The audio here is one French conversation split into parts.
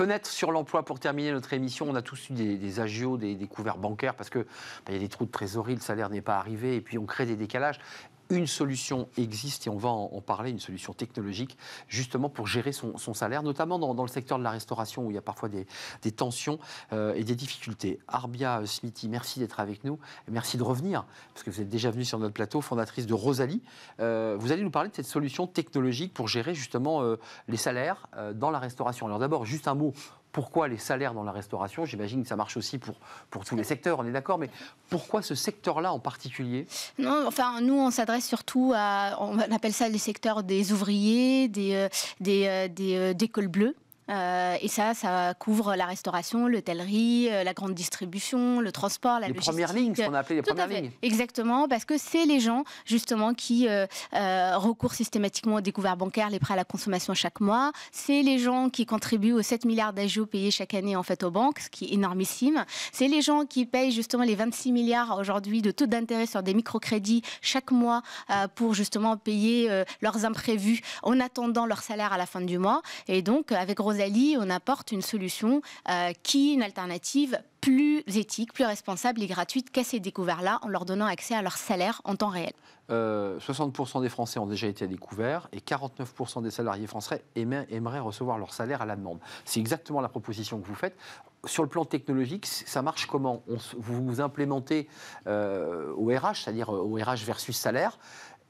Fenêtre sur l'emploi pour terminer notre émission. On a tous eu des, agios, des, découverts bancaires parce que bah, il y a des trous de trésorerie, le salaire n'est pas arrivé et puis on crée des décalages une solution existe, et on va en, parler, une solution technologique, justement pour gérer son, salaire, notamment dans, le secteur de la restauration où il y a parfois des, tensions euh, et des difficultés. Arbia Smithy, merci d'être avec nous, et merci de revenir, parce que vous êtes déjà venue sur notre plateau, fondatrice de Rosalie. Euh, vous allez nous parler de cette solution technologique pour gérer justement euh, les salaires dans la restauration. Alors d'abord, juste un mot pourquoi les salaires dans la restauration J'imagine que ça marche aussi pour, pour tous les secteurs, on est d'accord, mais pourquoi ce secteur-là en particulier Non, enfin, nous, on s'adresse surtout à, on appelle ça le secteur des ouvriers, des, euh, des, euh, des, euh, cols bleus. Euh, et ça, ça couvre la restauration, l'hôtellerie, euh, la grande distribution, le transport, la logistique. Les premières lignes, ce qu'on a les premières lignes. Exactement, parce que c'est les gens justement qui euh, euh recourent systématiquement aux découvertes bancaires, les prêts à la consommation chaque mois. C'est les gens qui contribuent aux 7 milliards d'agios payés chaque année en fait aux banques, ce qui est énormissime. C'est les gens qui payent justement les 26 milliards aujourd'hui de taux d'intérêt sur des microcrédits chaque mois pour justement payer leurs imprévus en attendant leur salaire à la fin du mois. Et donc, avec Rose on apporte une solution euh, qui est une alternative plus éthique, plus responsable et gratuite qu'à ces découverts-là en leur donnant accès à leur salaire en temps réel. 60% euh, des Français ont déjà été découverts, et 49% des salariés français aimeraient recevoir leur salaire à la demande. C'est exactement la proposition que vous faites sur le plan technologique, ça marche comment Vous vous implémentez euh, au RH, c'est-à-dire au RH versus salaire,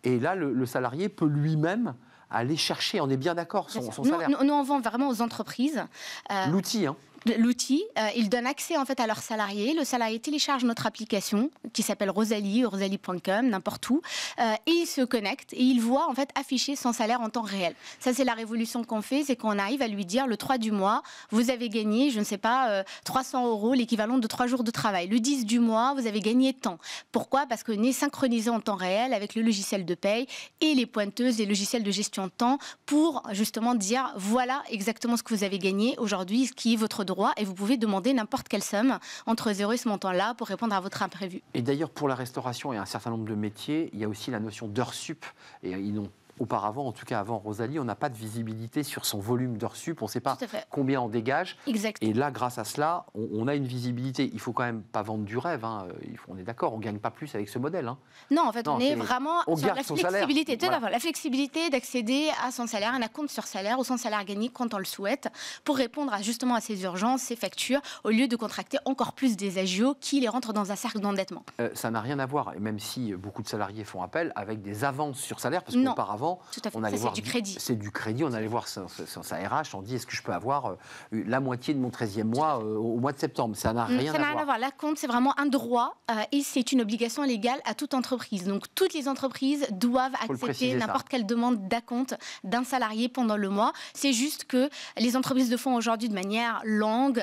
et là, le salarié peut lui-même aller chercher, on est bien d'accord, son, ce non, Nous, on vend vraiment aux entreprises. Euh, L'outil, hein l'outil. Euh, il donne accès en fait à leurs salariés. Le salarié télécharge notre application qui s'appelle Rosalie, rosalie.com, n'importe où, euh, et il se connecte et il voit en fait afficher son salaire en temps réel. Ça c'est la révolution qu'on fait, c'est qu'on arrive à lui dire le 3 du mois, vous avez gagné, je ne sais pas, 300 euh, euros, l'équivalent de 3 jours de travail. Le 10 du mois, vous avez gagné tant. Pourquoi Parce qu'on est synchronisé en temps réel avec le logiciel de paye et les pointeuses, les logiciels de gestion de temps pour justement dire voilà exactement ce que vous avez gagné aujourd'hui, ce qui est votre et vous pouvez demander n'importe quelle somme entre 0 et ce montant-là pour répondre à votre imprévu. Et d'ailleurs, pour la restauration et un certain nombre de métiers, il y a aussi la notion d'heure sup. Et ils auparavant, en tout cas avant Rosalie, on n'a pas de visibilité sur son volume de sup, on ne sait pas combien on dégage. Exact. Et là, grâce à cela, on, a une visibilité. Il faut quand même pas vendre du rêve, hein. on est d'accord, on ne gagne pas plus avec ce modèle. Hein. Non, en fait, on est, vraiment sur la flexibilité. La flexibilité d'accéder à son salaire, à un compte sur salaire ou son salaire gagné quand on le souhaite, pour répondre à, justement à ses urgences, ses factures, au lieu de contracter encore plus des agios qui les rentrent dans un cercle d'endettement. Euh, ça n'a rien à voir, et même si beaucoup de salariés font appel avec des avances sur salaire, parce qu'auparavant, tout à fait. On allait voir du crédit. C'est du crédit. On allait voir sa, RH. On dit est-ce que je peux avoir euh, la moitié de mon 13e mois euh, au mois de septembre Ça n'a mm, rien, ça n'a rien à voir. La compte, c'est vraiment un droit euh, et c'est une obligation légale à toute entreprise. Donc toutes les entreprises doivent accepter n'importe quelle demande d'acompte d'un salarié pendant le mois. C'est juste que les entreprises le font aujourd'hui de manière longue,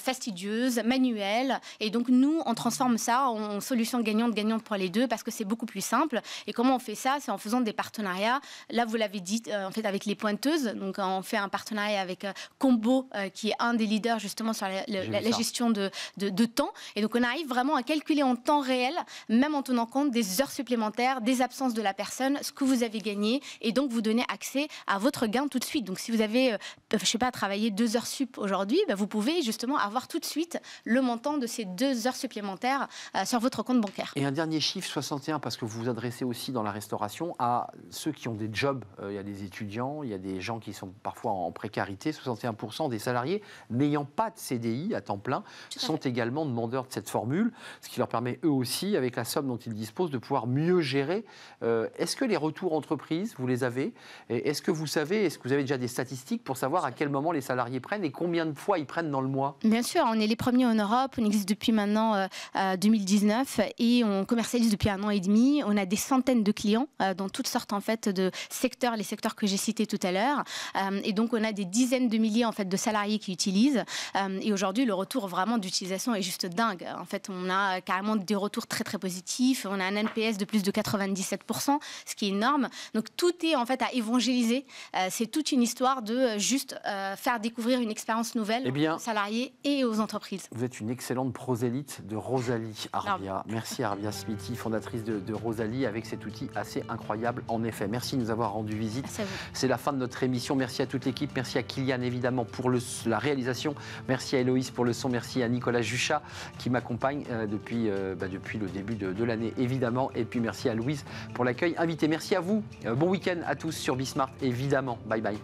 fastidieuse, manuelle. Et donc nous, on transforme ça en solution gagnante-gagnante pour les deux parce que c'est beaucoup plus simple. Et comment on fait ça C'est en faisant des partenariats Là, vous l'avez dit, euh, en fait, avec les pointeuses. Donc, euh, on fait un partenariat avec euh, Combo, qui est un des leaders justement sur la, gestion de, temps. Et donc, on arrive vraiment à calculer en temps réel, même en tenant compte des heures supplémentaires, des absences de la personne, ce que vous avez gagné, et donc vous donner accès à votre gain tout de suite. Donc, si vous avez, je sais pas, travaillé deux heures sup aujourd'hui, bah, vous pouvez justement avoir tout de suite le montant de ces deux heures supplémentaires sur votre compte bancaire. Et un dernier chiffre, 61, parce que vous vous adressez aussi dans la restauration à ceux qui ont des jobs, euh, il y a des étudiants, il y a des gens qui sont parfois en précarité. 61% des salariés n'ayant pas de CDI à temps plein sont également demandeurs de cette formule, ce qui leur permet eux aussi, avec la somme dont ils disposent, de pouvoir mieux gérer. Euh, est-ce que les retours entreprises, vous les avez Est-ce que vous savez, est-ce que vous avez déjà des statistiques pour savoir à quel moment les salariés prennent et combien de fois ils prennent dans le mois Bien sûr, on est les premiers en Europe, on existe depuis maintenant 2019 euh, et on commercialise depuis un an et demi. On a des centaines de clients dans toutes sortes en fait secteurs, les secteurs que j'ai cités tout à l'heure. Euh, et donc, on a des dizaines de milliers en fait de salariés qui utilisent. Euh, et aujourd'hui, le retour vraiment d'utilisation est juste dingue. En fait, on a carrément des retours très très positifs. On a un NPS de plus de 97%, ce qui est énorme. Donc, tout est en fait à évangéliser. Euh, c'est toute une histoire de juste faire découvrir une expérience nouvelle eh bien, aux salariés et aux entreprises. Vous êtes une excellente prosélite de Rosalie Arbia. Merci Arbia Smithy, fondatrice de Rosalie, avec cet outil assez incroyable en effet. Merci nous avoir rendu visite. C'est la fin de notre émission. Merci à toute l'équipe. Merci à Kylian, évidemment, pour la réalisation. Merci à Héloïse pour le son. Merci à Nicolas Juchat qui m'accompagne euh, depuis, euh, bah, depuis le début de, l'année, évidemment. Et puis merci à Louise pour l'accueil invité. Merci à vous. Euh, bon week-end à tous sur Bismart, évidemment. Bye bye.